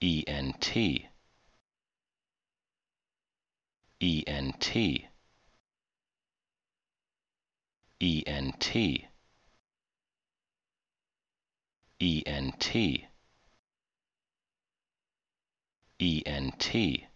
ENT ENT ENT ENT ENT